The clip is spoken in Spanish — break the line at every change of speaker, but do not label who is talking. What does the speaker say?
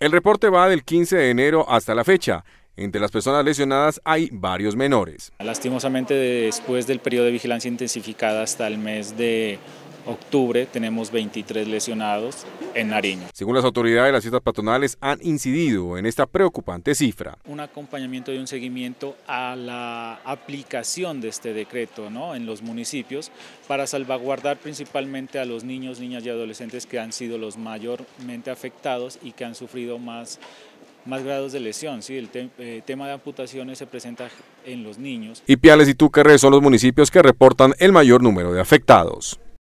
El reporte va del 15 de enero hasta la fecha. Entre las personas lesionadas hay varios menores.
Lastimosamente, después del periodo de vigilancia intensificada hasta el mes de octubre tenemos 23 lesionados en Nariño.
Según las autoridades, las cifras patronales han incidido en esta preocupante cifra.
Un acompañamiento y un seguimiento a la aplicación de este decreto ¿no? en los municipios para salvaguardar principalmente a los niños, niñas y adolescentes que han sido los mayormente afectados y que han sufrido más más grados de lesión. ¿sí? El eh, tema de amputaciones se presenta en los niños. Y
Piales y Tucarre son los municipios que reportan el mayor número de afectados.